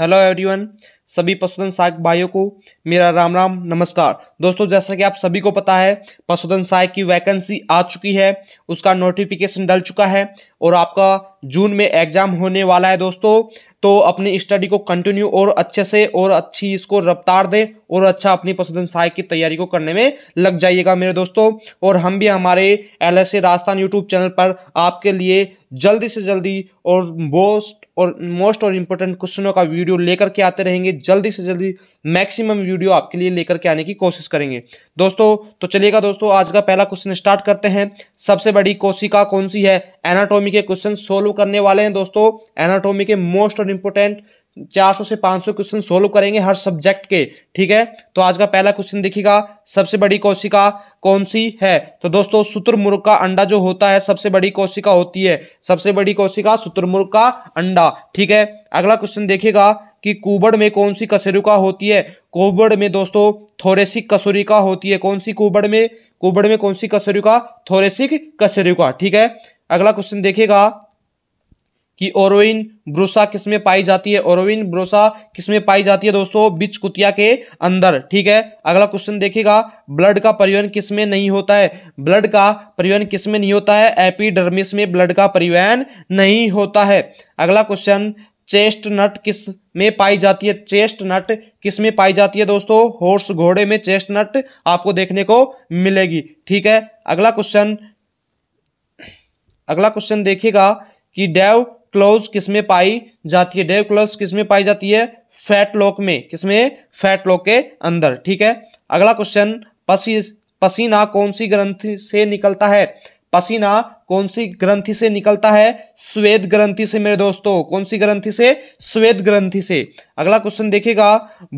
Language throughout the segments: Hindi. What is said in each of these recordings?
हेलो एवरीवन सभी पशुधन सहायक भाइयों को मेरा राम राम नमस्कार दोस्तों जैसा कि आप सभी को पता है पशुधन सहायक की वैकेंसी आ चुकी है उसका नोटिफिकेशन डल चुका है और आपका जून में एग्जाम होने वाला है दोस्तों तो अपनी स्टडी को कंटिन्यू और अच्छे से और अच्छी इसको रफ्तार दें और अच्छा अपनी पशुधन सहायक की तैयारी को करने में लग जाइएगा मेरे दोस्तों और हम भी हमारे एल राजस्थान यूट्यूब चैनल पर आपके लिए जल्दी से जल्दी और बोस्ट और मोस्ट और इम्पोर्टेंट क्वेश्चनों का वीडियो लेकर के आते रहेंगे जल्दी से जल्दी मैक्सिमम वीडियो आपके लिए लेकर के आने की कोशिश करेंगे दोस्तों तो चलिएगा दोस्तों आज का पहला क्वेश्चन स्टार्ट करते हैं सबसे बड़ी कोशिका कौन सी है एनाटोमी के क्वेश्चन सोल्व करने वाले हैं दोस्तों एनाटोमी के मोस्ट और इम्पोर्टेंट 400 से 500 क्वेश्चन सोल्व करेंगे हर सब्जेक्ट के ठीक है तो आज का पहला क्वेश्चन देखिएगा सबसे बड़ी कोशिका कौन सी है तो दोस्तों शुतुरमुर्ग का अंडा जो होता है सबसे बड़ी कोशिका होती है सबसे बड़ी कोशिका शुतुरमुर्ग का अंडा ठीक है अगला क्वेश्चन देखिएगा कि कुबड़ में कौन सी कसरुका होती है कुबड़ में दोस्तों थोरेसिक कसुरिका होती है कौन सी कुबड़ में कुबड़ में कौन सी कसरुका थोरेसिक कसरुका ठीक है अगला क्वेश्चन देखिएगा कि ओरोइन ब्रोसा किस में पाई जाती है ओरोइन ब्रोसा किस में पाई जाती है दोस्तों बिच कुतिया के अंदर ठीक है अगला क्वेश्चन देखिएगा ब्लड का परिवहन किस में नहीं होता है ब्लड का परिवहन किस में नहीं होता है एपीडर्मिस में ब्लड का परिवहन नहीं होता है अगला क्वेश्चन चेस्ट नट किस में पाई जाती है चेस्ट नट किस में पाई जाती है दोस्तों हॉर्स घोड़े में चेस्ट नट आपको देखने को मिलेगी ठीक है अगला क्वेश्चन अगला क्वेश्चन देखिएगा कि डेव क्लोज किसमें पाई जाती है डेव क्लोज किसमें पाई जाती है फैट लॉक में किसमें फैट लॉक के अंदर ठीक है अगला क्वेश्चन पसी पसीना कौन सी ग्रंथि से निकलता है पसीना कौन सी ग्रंथि से निकलता है स्वेद ग्रंथि से मेरे दोस्तों कौन सी ग्रंथि से स्वेद ग्रंथि से अगला क्वेश्चन देखिएगा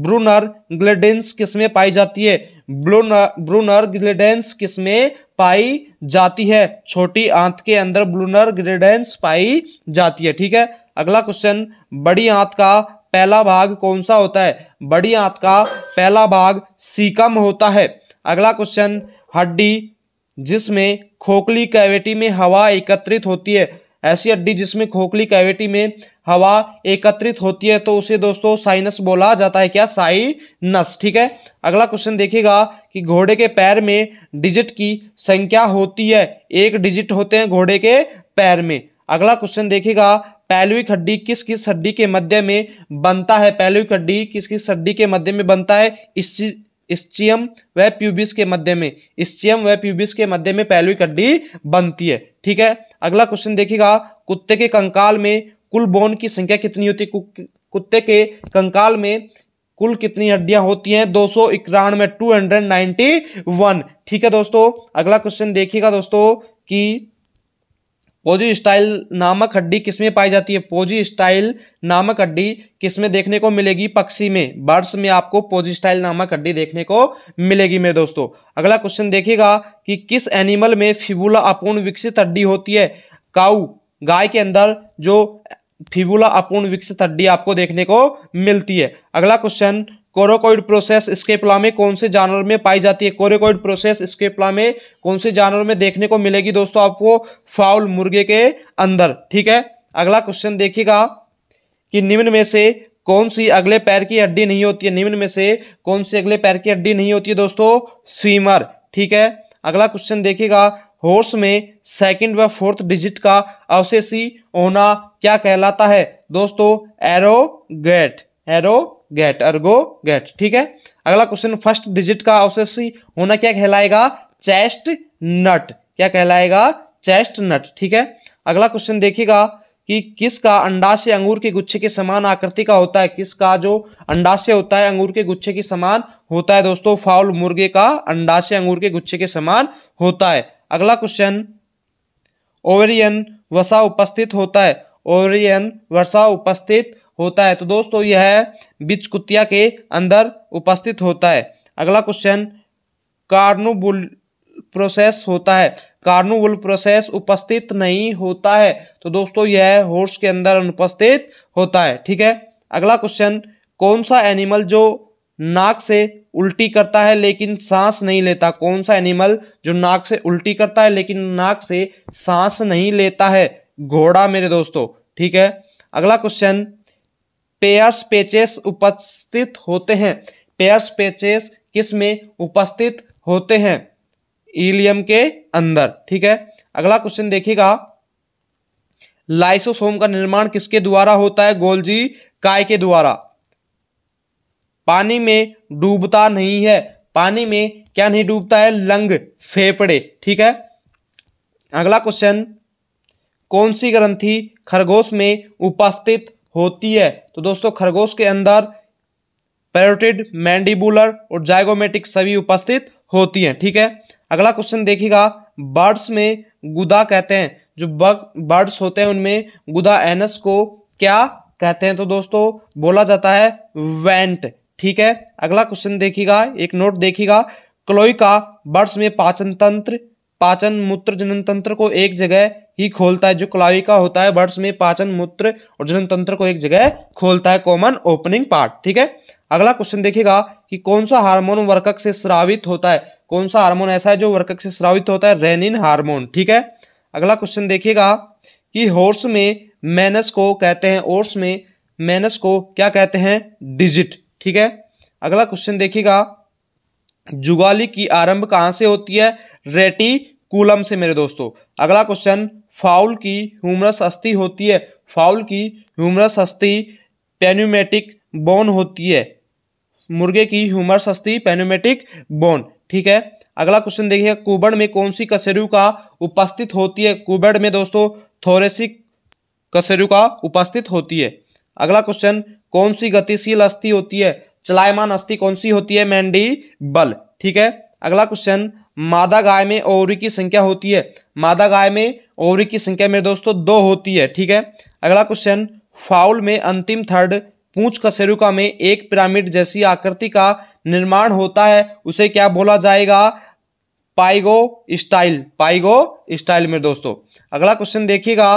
ब्रूनर ग्लेडेंस किसमें पाई जाती है ब्रूनर ब्रूनर ग्लेडेंस किसमें पाई जाती है छोटी आंत के अंदर ब्लूनर ग्रेडेंस पाई जाती है ठीक है अगला क्वेश्चन बड़ी आंत का पहला भाग कौन सा होता है बड़ी आंत का पहला भाग सीकम होता है अगला क्वेश्चन हड्डी जिसमें खोखली कैविटी में हवा एकत्रित होती है ऐसी हड्डी जिसमें खोखली कैविटी में हवा एकत्रित होती है तो उसे दोस्तों साइनस बोला जाता है क्या साइनस ठीक है अगला क्वेश्चन देखिएगा कि घोड़े के पैर में डिजिट की संख्या होती है एक डिजिट होते हैं घोड़े के पैर में अगला क्वेश्चन देखिएगा पैलविक हड्डी किस किस हड्डी के मध्य में बनता है पैलविक हड्डी किस किस हड्डी के मध्य में बनता है इस चीज स्चियम व प्यूबिस के मध्य में स्चियम व प्यूबिस के मध्य में पैल्विक हड्डी बनती है ठीक है अगला क्वेश्चन देखिएगा कुत्ते के कंकाल में कुल बोन की संख्या कितनी होती है कुत्ते के कंकाल में कुल कितनी हड्डियां होती हैं दो सौ इक्यानवे टू हंड्रेड नाइन्टी वन ठीक है दोस्तों अगला क्वेश्चन देखिएगा दोस्तों कि पोजी स्टाइल नामक हड्डी किसमें पाई जाती है पोजी स्टाइल नामक हड्डी किसमें देखने को मिलेगी पक्षी में बर्ड्स में आपको पोजी स्टाइल नामक हड्डी देखने को मिलेगी मेरे दोस्तों अगला क्वेश्चन देखिएगा कि किस एनिमल में फिबुला अपूर्ण विकसित हड्डी होती है काऊ गाय के अंदर जो फिबुला अपूर्ण विकसित हड्डी आपको देखने को मिलती है अगला क्वेश्चन कोरोकोइड प्रोसेस स्केपला में कौन से जानवर में पाई जाती है कोरोकोइड प्रोसेस स्केपला में कौन से जानवर में देखने को मिलेगी दोस्तों आपको फाउल मुर्गे के अंदर ठीक है अगला क्वेश्चन देखिएगा कि निम्न में से कौन सी अगले पैर की हड्डी नहीं होती है निम्न में से कौन सी अगले पैर की हड्डी नहीं होती है दोस्तों फीमर ठीक है अगला क्वेश्चन देखिएगा हॉर्स में सेकंड व फोर्थ डिजिट का अवशेषी होना क्या कहलाता है दोस्तों एरोगेट एरो गेट अर्गो गेट ठीक है अगला क्वेश्चन फर्स्ट डिजिट का अवशेष होना क्या कहलाएगा चेस्ट नट क्या कहलाएगा चेस्ट नट ठीक है अगला क्वेश्चन देखिएगा कि किसका अंडाशय अंगूर के गुच्छे के समान आकृति का होता है किसका जो अंडाशय होता है अंगूर के गुच्छे के समान होता है दोस्तों फाउल मुर्गे का अंडाशय अंगूर के गुच्छे के समान होता है अगला क्वेश्चन ओवरियन वसा उपस्थित होता है ओवरियन वसा उपस्थित होता है तो दोस्तों यह बिच कुतिया के अंदर उपस्थित होता है अगला क्वेश्चन कार्नोबुल प्रोसेस होता है कार्नोबुल प्रोसेस उपस्थित नहीं होता है तो दोस्तों यह हॉर्स के अंदर अनुपस्थित होता है ठीक है अगला क्वेश्चन कौन सा एनिमल जो नाक से उल्टी करता है लेकिन सांस नहीं लेता कौन सा एनिमल जो नाक से उल्टी करता है लेकिन नाक से सांस नहीं लेता है घोड़ा मेरे दोस्तों ठीक है अगला क्वेश्चन पेयर्स पेचेस उपस्थित होते हैं पेयर्स पेचेस किस में उपस्थित होते हैं ईलियम के अंदर ठीक है अगला क्वेश्चन देखिएगा लाइसोसोम का निर्माण किसके द्वारा होता है गोल्जी काय के द्वारा पानी में डूबता नहीं है पानी में क्या नहीं डूबता है लंग फेफड़े ठीक है अगला क्वेश्चन कौन सी ग्रंथि खरगोश में उपस्थित होती है तो दोस्तों खरगोश के अंदर पैरोटिड मैंडिबुलर और जायगोमेटिक सभी उपस्थित होती हैं ठीक है अगला क्वेश्चन देखिएगा बर्ड्स में गुदा कहते हैं जो बर्ड्स होते हैं उनमें गुदा एनस को क्या कहते हैं तो दोस्तों बोला जाता है वेंट ठीक है अगला क्वेश्चन देखिएगा एक नोट देखिएगा क्लोई का बर्ड्स में पाचन तंत्र पाचन मूत्र जनन तंत्र को एक जगह ही खोलता है जो क्लाविका होता है बर्ड्स में पाचन मूत्र और जनन तंत्र को एक जगह खोलता है कॉमन ओपनिंग पार्ट ठीक है अगला क्वेश्चन देखिएगा कि कौन सा हार्मोन वर्कक से श्रावित होता है कौन सा हार्मोन ऐसा है जो वर्कक से श्रावित होता है रेनिन हार्मोन ठीक है अगला क्वेश्चन देखिएगा कि हॉर्स में मैनस को कहते हैं ओर्स में मैनस को क्या कहते हैं डिजिट ठीक है अगला क्वेश्चन देखिएगा जुगाली की आरंभ कहाँ से होती है कूलम से मेरे दोस्तों अगला क्वेश्चन फाउल की ह्यूमरस अस्थि होती है फाउल की ह्यूमरस अस्थि पेन्यूमेटिक बोन होती है मुर्गे की ह्यूमरस अस्थि पेन्यूमेटिक बोन ठीक है अगला क्वेश्चन देखिए कुबड़ में कौन सी का उपस्थित होती है कुबड़ में दोस्तों थोरेसिक का उपस्थित होती है अगला क्वेश्चन कौन सी गतिशील अस्थि होती है चलायमान अस्थि कौन सी होती है मैंडी बल ठीक है अगला क्वेश्चन मादा गाय में ओवरी की संख्या होती है मादा गाय में ओवरी की संख्या मेरे दोस्तों दो होती है ठीक है अगला क्वेश्चन फाउल में अंतिम थर्ड पूंछ कसेरुका में एक पिरामिड जैसी आकृति का निर्माण होता है उसे क्या बोला जाएगा पाइगो स्टाइल पाइगो स्टाइल में दोस्तों अगला क्वेश्चन देखिएगा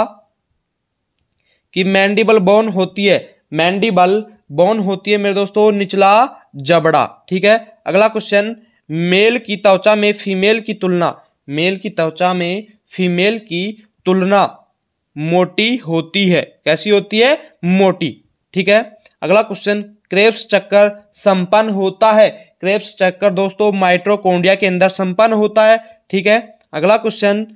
कि मैंडिबल बोन होती है मैंडिबल बोन होती है मेरे दोस्तों निचला जबड़ा ठीक है अगला क्वेश्चन मेल की त्वचा में फीमेल की तुलना मेल की त्वचा में फीमेल की तुलना मोटी होती है कैसी होती है मोटी ठीक है अगला क्वेश्चन क्रेप्स चक्कर संपन्न होता है क्रेप्स चक्कर दोस्तों माइट्रोकोंडिया के अंदर संपन्न होता है ठीक है अगला क्वेश्चन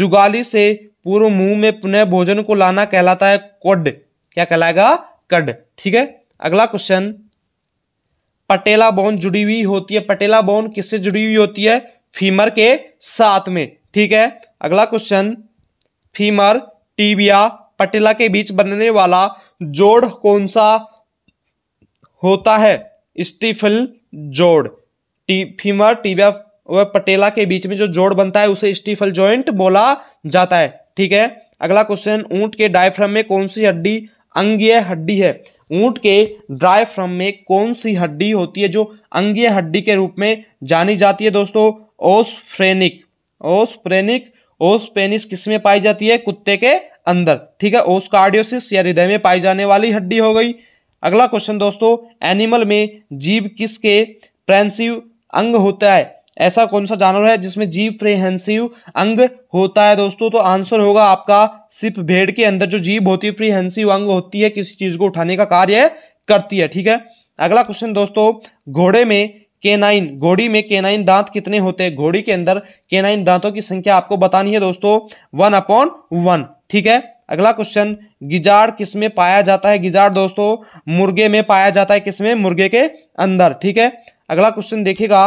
जुगाली से पूर्व मुंह में पुनः भोजन को लाना कहलाता है कोड क्या कहलाएगा कड ठीक है अगला क्वेश्चन पटेला बोन जुड़ी हुई होती है पटेला बोन किससे जुड़ी हुई होती है फीमर के साथ में ठीक है अगला क्वेश्चन फीमर टीबिया पटेला के बीच बनने वाला जोड़ कौन सा होता है स्टीफिल जोड़ टी फीमर टीबिया व पटेला के बीच में जो जोड़ बनता है उसे स्टीफल जॉइंट बोला जाता है ठीक है अगला क्वेश्चन ऊंट के डायफ्राम में कौन सी हड्डी अंगीय हड्डी है ऊंट के ड्राई फ्रम में कौन सी हड्डी होती है जो अंगीय हड्डी के रूप में जानी जाती है दोस्तों ओसफ्रेनिक ओसफ्रेनिक ओसपेनिस किस में पाई जाती है कुत्ते के अंदर ठीक है ओसकार्डियोसिस या हृदय में पाई जाने वाली हड्डी हो गई अगला क्वेश्चन दोस्तों एनिमल में जीव किसके प्रेंसिव अंग होता है ऐसा कौन सा जानवर है जिसमें जीव प्रिहेंसिव अंग होता है दोस्तों तो आंसर होगा आपका सिप भेड़ के अंदर जो जीव होती है प्रिहेंसिव अंग होती है किसी चीज को उठाने का कार्य करती है ठीक है अगला क्वेश्चन दोस्तों घोड़े में केनाइन घोड़ी में केनाइन दांत कितने होते हैं घोड़ी के अंदर केनाइन दांतों की संख्या आपको बतानी है दोस्तों वन अपॉन वन ठीक है अगला क्वेश्चन गिजाड़ किस में पाया जाता है गिजाड़ दोस्तों मुर्गे में पाया जाता है किसमें मुर्गे के अंदर ठीक है अगला क्वेश्चन देखिएगा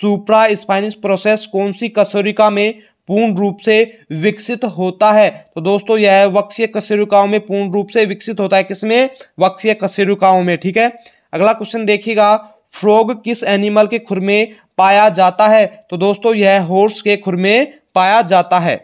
सुप्रा स्पाइनिस प्रोसेस कौन सी कसोरिका में पूर्ण रूप से विकसित होता है तो दोस्तों यह वक्षीय कशेरुकाओं में पूर्ण रूप से विकसित होता है किसमें वक्षीय कशेरुकाओं में ठीक है अगला क्वेश्चन देखिएगा फ्रॉग किस एनिमल के खुर में पाया जाता है तो दोस्तों यह हॉर्स के खुर में पाया जाता है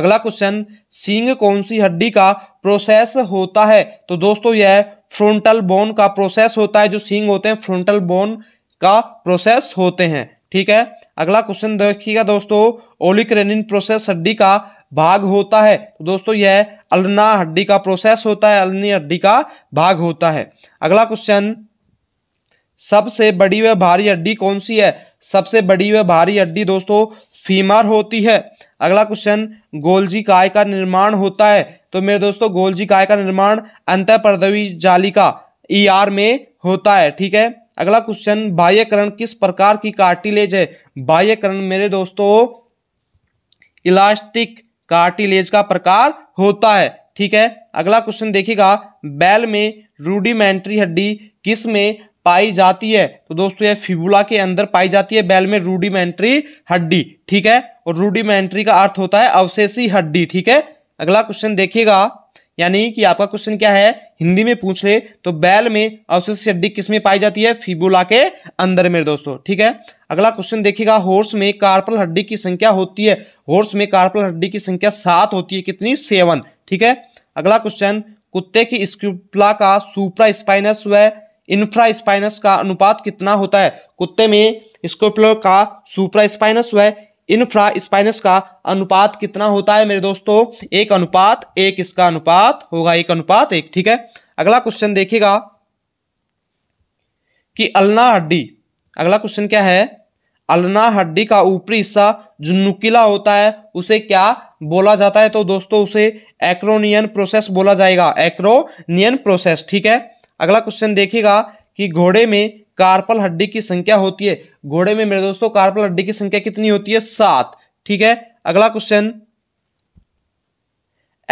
अगला क्वेश्चन सींग कौन सी हड्डी का प्रोसेस होता है तो दोस्तों यह फ्रंटल बोन का प्रोसेस होता है जो सींग होते हैं फ्रंटल बोन का प्रोसेस होते हैं ठीक है अगला क्वेश्चन देखिएगा दोस्तों ओलिक्रेनिन प्रोसेस हड्डी का भाग होता है तो दोस्तों यह अलना हड्डी का प्रोसेस होता है अलनी हड्डी का भाग होता है अगला क्वेश्चन सबसे बड़ी व भारी हड्डी कौन सी है सबसे बड़ी व भारी हड्डी दोस्तों फीमर होती है अगला क्वेश्चन गोलजी काय का निर्माण होता है तो मेरे दोस्तों गोलजी काय का निर्माण अंत जाली जालिका ई e आर में होता है ठीक है अगला क्वेश्चन बाह्यकरण किस प्रकार की कार्टिलेज है बाह्यकरण मेरे दोस्तों इलास्टिक कार्टिलेज का प्रकार होता है ठीक है अगला क्वेश्चन देखिएगा बैल में रूडिमेंट्री हड्डी किस में पाई जाती है तो दोस्तों ये फिबुला के अंदर पाई जाती है बैल में रूडिमेंट्री हड्डी ठीक है और रूडिमेंट्री का अर्थ होता है अवशेषी हड्डी ठीक है अगला क्वेश्चन देखिएगा यानी कि आपका क्वेश्चन क्या है हिंदी में पूछ ले तो बैल में अवशिष्ट हड्डी किस में पाई जाती है फिबुला के अंदर में दोस्तों ठीक है अगला क्वेश्चन देखिएगा हॉर्स में कार्पल हड्डी की संख्या होती है हॉर्स में कार्पल हड्डी की संख्या सात होती है कितनी सेवन ठीक है अगला क्वेश्चन कुत्ते की स्क्यूपला का सुप्रा स्पाइनस व इंफ्रा स्पाइनस का अनुपात कितना होता है कुत्ते में स्क्रिप्ला का सुप्रा स्पाइनस व इन्फ्रा स्पाइनस का अनुपात कितना होता है मेरे दोस्तों एक अनुपात एक इसका अनुपात होगा एक अनुपात एक ठीक है अगला क्वेश्चन देखिएगा कि अलना हड्डी अगला क्वेश्चन क्या है अलना हड्डी का ऊपरी हिस्सा जो नुकीला होता है उसे क्या बोला जाता है तो दोस्तों उसे एक्रोनियन प्रोसेस बोला जाएगा एक्रोनियन प्रोसेस ठीक है अगला क्वेश्चन देखिएगा कि घोड़े में कार्पल हड्डी की संख्या होती है घोड़े में मेरे दोस्तों कार्पल हड्डी की संख्या कितनी होती है सात ठीक है अगला क्वेश्चन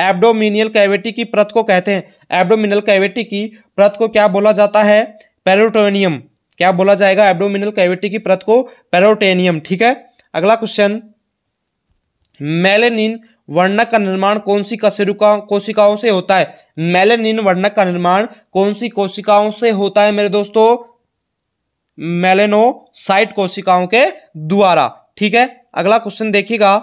एब्डोमिनियल कैविटी की प्रत को कहते हैं एब्डोमिनल कैविटी की प्रत को क्या बोला जाता है पेरोटोनियम क्या बोला जाएगा एब्डोमिनल कैविटी की प्रत को पेरोटेनियम ठीक है अगला क्वेश्चन मेलेनिन वर्णक का निर्माण कौन सी कसेरुका कोशिकाओं से होता है मेलेनिन वर्णक का निर्माण कौन सी कोशिकाओं से होता है मेरे दोस्तों मेलेनोसाइट कोशिकाओं के द्वारा ठीक है अगला क्वेश्चन देखिएगा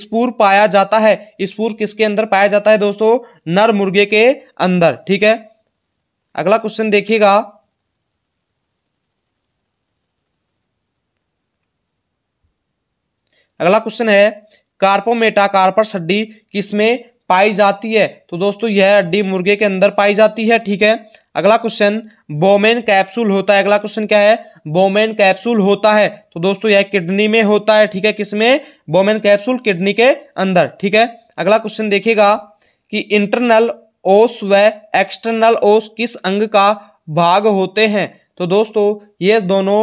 स्पूर पाया जाता है स्पूर किसके अंदर पाया जाता है दोस्तों नर मुर्गे के अंदर ठीक है अगला क्वेश्चन देखिएगा अगला क्वेश्चन है कार्पोमेटा कार्पस हड्डी किसमें पाई जाती है तो दोस्तों यह हड्डी मुर्गे के अंदर पाई जाती है ठीक है अगला क्वेश्चन बोमेन कैप्सूल होता है अगला क्वेश्चन क्या है बोमेन कैप्सूल होता है तो दोस्तों यह किडनी में होता है ठीक है किसमें बोमेन कैप्सूल किडनी के अंदर ठीक है अगला क्वेश्चन देखिएगा कि इंटरनल ओस व एक्सटर्नल ओस किस अंग का भाग होते हैं तो दोस्तों ये दोनों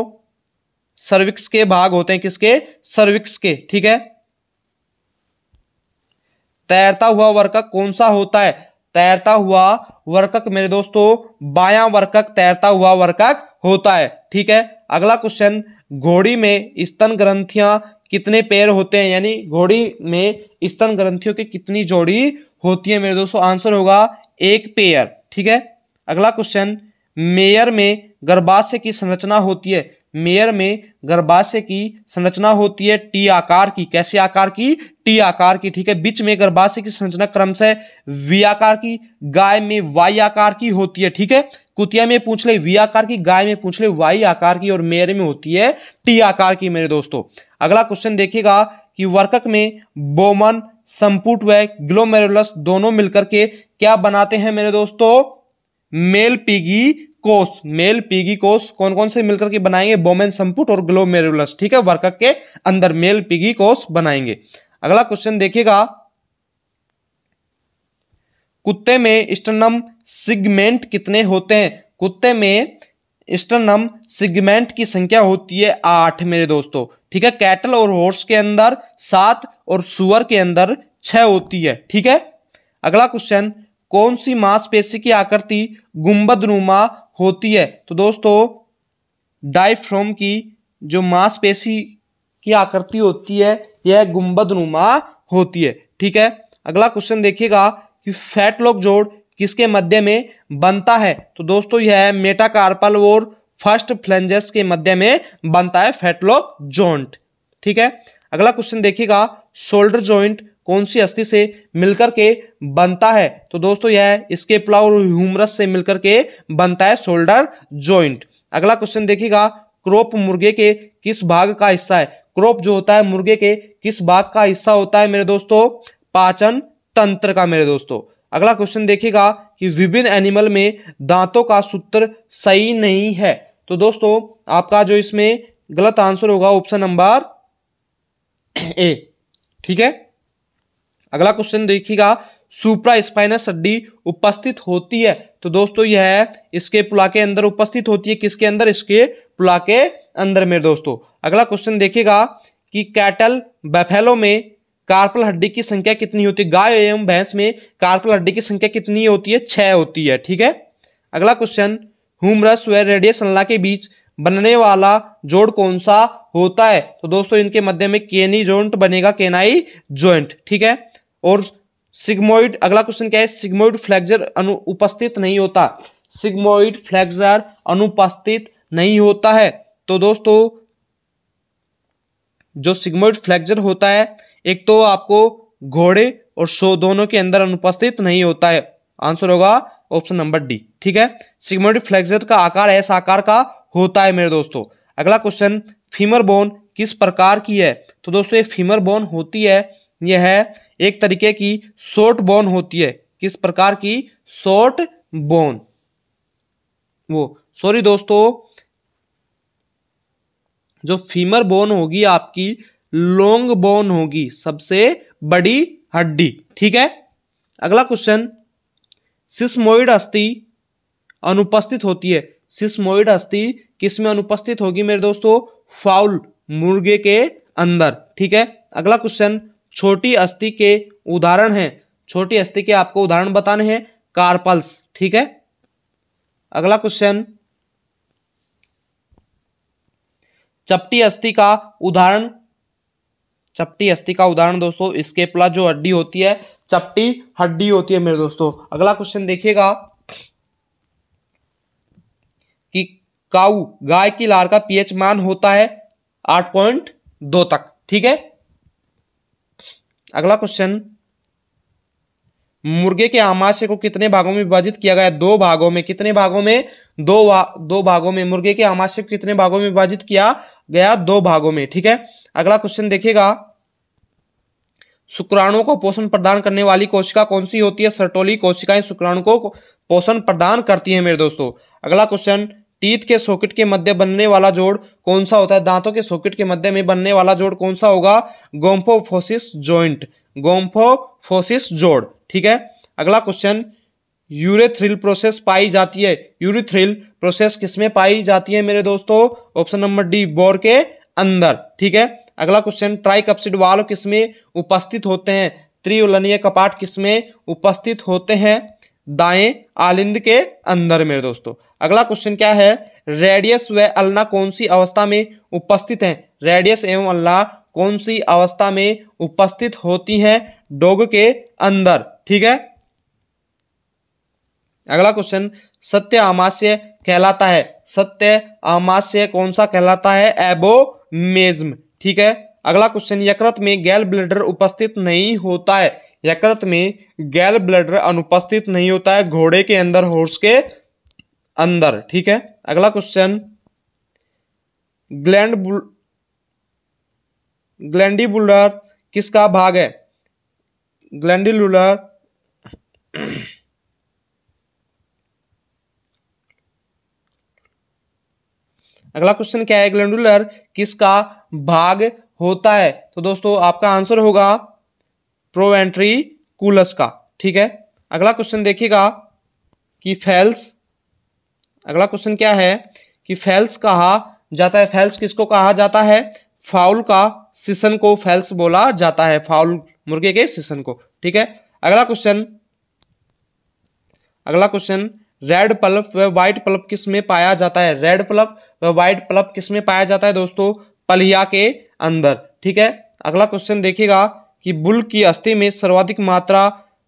सर्विक्स के भाग होते हैं किसके सर्विक्स के ठीक है तैरता हुआ वर्ग कौन सा होता है तैरता हुआ वर्कक मेरे दोस्तों बाया वर्कक तैरता हुआ वर्कक होता है ठीक है अगला क्वेश्चन घोड़ी में स्तन ग्रंथियां कितने पैर होते हैं यानी घोड़ी में स्तन ग्रंथियों की कितनी जोड़ी होती है मेरे दोस्तों आंसर होगा एक पेयर ठीक है अगला क्वेश्चन मेयर में गर्भाशय की संरचना होती है मेयर में गर्भाशय की संरचना होती है टी आकार की कैसे आकार की टी आकार की ठीक है बीच में गर्भाशय की संरचना क्रमशः वी आकार की गाय में वाई आकार की होती है ठीक है कुतिया में पूछ ले वी आकार की गाय में पूछ ले वाई आकार की और मेयर में होती है टी आकार की मेरे दोस्तों अगला क्वेश्चन देखिएगा कि वर्कक में बोमन संपुट व ग्लोमेरुलस दोनों मिलकर के क्या बनाते हैं मेरे दोस्तों मेल पिगी कोष मेल पीगी कोष कौन कौन से मिलकर के बनाएंगे बोमेन संपुट और ग्लोमेरुलस ठीक है वर्कक के अंदर मेल पीगी कोष बनाएंगे अगला क्वेश्चन देखिएगा कुत्ते में स्टर्नम सिगमेंट कितने होते हैं कुत्ते में स्टर्नम सिगमेंट की संख्या होती है आठ मेरे दोस्तों ठीक है कैटल और हॉर्स के अंदर सात और सुअर के अंदर छह होती है ठीक है अगला क्वेश्चन कौन सी मांसपेशी की आकृति गुंबद नुमा होती है तो दोस्तों डाइफ्रोम की जो मांसपेशी की आकृति होती है यह गुंबद नुमा होती है ठीक है अगला क्वेश्चन देखिएगा कि फैट लॉक जोड़ किसके मध्य में बनता है तो दोस्तों यह मेटाकार्पल और फर्स्ट फ्लेंजेस के मध्य में बनता है फैटलॉक जॉइंट ठीक है अगला क्वेश्चन देखिएगा शोल्डर जॉइंट कौन सी अस्थि से मिलकर के बनता है तो दोस्तों यह स्केपला और ह्यूमरस से मिलकर के बनता है शोल्डर ज्वाइंट अगला क्वेश्चन देखिएगा क्रोप मुर्गे के किस भाग का हिस्सा है क्रोप जो होता है मुर्गे के किस भाग का हिस्सा होता है मेरे दोस्तों पाचन तंत्र का मेरे दोस्तों अगला क्वेश्चन देखिएगा कि विभिन्न एनिमल में दांतों का सूत्र सही नहीं है तो दोस्तों आपका जो इसमें गलत आंसर होगा ऑप्शन नंबर ए ठीक है अगला क्वेश्चन देखिएगा सुप्रा स्पाइनस हड्डी उपस्थित होती है तो दोस्तों यह है इसके पुला के अंदर उपस्थित होती है किसके अंदर इसके पुला के अंदर मेरे दोस्तों अगला क्वेश्चन देखिएगा कि कैटल बैफेलो में कार्पल हड्डी की संख्या कितनी होती है गाय एवं भैंस में कार्पल हड्डी की संख्या कितनी होती है छह होती है ठीक है अगला क्वेश्चन हुमरस व रेडियस के बीच बनने वाला जोड़ कौन सा होता है तो दोस्तों इनके मध्य में केनी जोइंट बनेगा केनाई जोइंट ठीक है और सिग्मोइड अगला क्वेश्चन क्या है सिग्मोइड फ्लेक्जर अनुपस्थित नहीं होता सिग्मोइड फ्लेक्जर अनुपस्थित नहीं होता है तो दोस्तों जो सिग्मोइड फ्लेक्जर होता है एक तो आपको घोड़े और सो दोनों के अंदर अनुपस्थित नहीं होता है आंसर होगा ऑप्शन नंबर डी ठीक है सिग्मोइड फ्लेक्जर का आकार ऐसा आकार का होता है मेरे दोस्तों अगला क्वेश्चन फीमर बोन किस प्रकार की है तो दोस्तों ये फीमर बोन होती है यह है एक तरीके की शॉर्ट बोन होती है किस प्रकार की शॉर्ट बोन वो सॉरी दोस्तों जो फीमर बोन होगी आपकी लॉन्ग बोन होगी सबसे बड़ी हड्डी ठीक है अगला क्वेश्चन सिस्मोइड अस्थि अनुपस्थित होती है सिस्मोइड अस्थि किस में अनुपस्थित होगी मेरे दोस्तों फाउल मुर्गे के अंदर ठीक है अगला क्वेश्चन छोटी अस्थि के उदाहरण हैं छोटी अस्थि के आपको उदाहरण बताने हैं कार्पल्स ठीक है अगला क्वेश्चन चपटी अस्थि का उदाहरण चपटी अस्थि का उदाहरण दोस्तों स्केपला जो हड्डी होती है चपटी हड्डी होती है मेरे दोस्तों अगला क्वेश्चन देखिएगा कि काऊ गाय की लार का पीएच मान होता है आठ पॉइंट दो तक ठीक है अगला क्वेश्चन मुर्गे के आमाशय को कितने भागों में विभाजित किया गया दो भागों में कितने भागों में दो दो भागों में मुर्गे के आमाशय को कितने भागों में विभाजित किया गया दो भागों में ठीक है अगला क्वेश्चन देखिएगा शुक्राणु को पोषण प्रदान करने वाली कोशिका कौन सी होती है सर्टोली कोशिकाएं शुक्राणु को पोषण प्रदान करती है मेरे दोस्तों अगला क्वेश्चन टीथ के सॉकेट के मध्य बनने वाला जोड़ कौन सा होता है दांतों के सॉकेट के मध्य में बनने वाला जोड़ कौन सा होगा गोम्फोफोसिस जॉइंट गोम्फोफोसिस जोड़ ठीक है अगला क्वेश्चन यूरेथ्रिल प्रोसेस पाई जाती है यूरेथ्रिल प्रोसेस किसमें पाई जाती है मेरे दोस्तों ऑप्शन नंबर डी बोर के अंदर ठीक है अगला क्वेश्चन कप्सिड वाल किसमें उपस्थित होते हैं त्रिवलनीय कपाट किसमें उपस्थित होते हैं दाएं आलिंद के अंदर मेरे दोस्तों अगला क्वेश्चन क्या है रेडियस व अल्ना कौन सी अवस्था में उपस्थित हैं रेडियस एवं अल्ना कौन सी अवस्था में उपस्थित होती हैं डोग के अंदर ठीक है अगला क्वेश्चन सत्य आमाश्य कहलाता है सत्य आमाश्य कौन सा कहलाता है मेज्म ठीक है अगला क्वेश्चन यकृत में गैल ब्लडर उपस्थित नहीं होता है यकृत में गैल ब्लडर अनुपस्थित नहीं होता है घोड़े के अंदर हॉर्स के अंदर ठीक है अगला क्वेश्चन ग्लैंड ग्लैंडीबुलर किसका भाग है ग्लैंडिलुलर अगला क्वेश्चन क्या है ग्लैंडुलर किसका भाग होता है तो दोस्तों आपका आंसर होगा प्रोवेंट्री कूलस का ठीक है अगला क्वेश्चन देखिएगा कि फेल्स अगला क्वेश्चन क्या है कि फैल्स कहा जाता है फैल्स किसको कहा जाता है फाउल का सिसन को फैल्स बोला जाता है फाउल मुर्गे के सिसन को ठीक है अगला क्वेश्चन अगला क्वेश्चन रेड पल्प व व्हाइट पल्प किस में पाया जाता है रेड पल्प व व्हाइट पल्प किस में पाया जाता है दोस्तों पलिया के अंदर ठीक है अगला क्वेश्चन देखिएगा कि बुल की अस्थि में सर्वाधिक मात्रा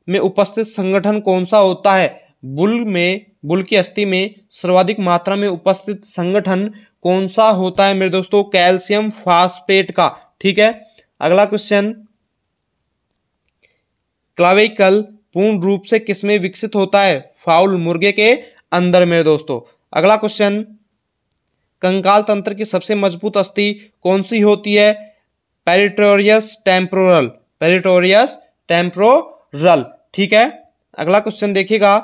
में उपस्थित संगठन कौन सा होता है बुल में बुल की अस्थि में सर्वाधिक मात्रा में उपस्थित संगठन कौन सा होता है मेरे दोस्तों कैल्शियम फास्फेट का ठीक है अगला क्वेश्चन क्लाविकल पूर्ण रूप से किसमें विकसित होता है फाउल मुर्गे के अंदर मेरे दोस्तों अगला क्वेश्चन कंकाल तंत्र की सबसे मजबूत अस्थि कौन सी होती है पेरिटोरियस टेम्प्रोरल पेरिटोरियस टेम्प्रोरल ठीक है अगला क्वेश्चन देखिएगा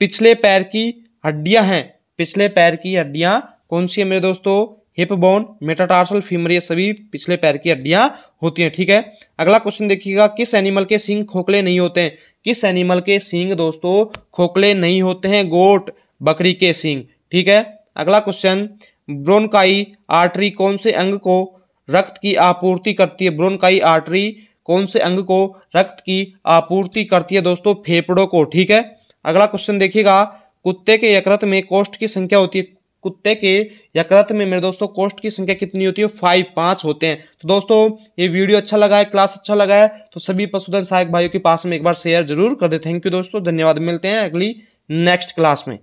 पिछले पैर की हड्डियां हैं पिछले पैर की हड्डियां कौन सी है मेरे दोस्तों हिप बोन मेटाटार्सल फीमर ये सभी पिछले पैर की हड्डियां होती हैं ठीक है अगला क्वेश्चन देखिएगा किस एनिमल के सिंग खोखले नहीं होते हैं किस एनिमल के सिंग दोस्तों खोखले नहीं होते हैं गोट बकरी के सिंग ठीक है अगला क्वेश्चन ब्रोनकाई आर्टरी कौन से अंग को रक्त की आपूर्ति करती है ब्रोनकाई आर्टरी कौन से अंग को रक्त की आपूर्ति करती है दोस्तों फेफड़ों को ठीक है अगला क्वेश्चन देखिएगा कुत्ते के यकृत में कोष्ट की संख्या होती है कुत्ते के यकृत में मेरे दोस्तों कोष्ठ की संख्या कितनी होती है फाइव पांच होते हैं तो दोस्तों ये वीडियो अच्छा लगा है क्लास अच्छा लगा है तो सभी पशुधन सहायक भाइयों के पास में एक बार शेयर जरूर कर दे थैंक यू दोस्तों धन्यवाद मिलते हैं अगली नेक्स्ट क्लास में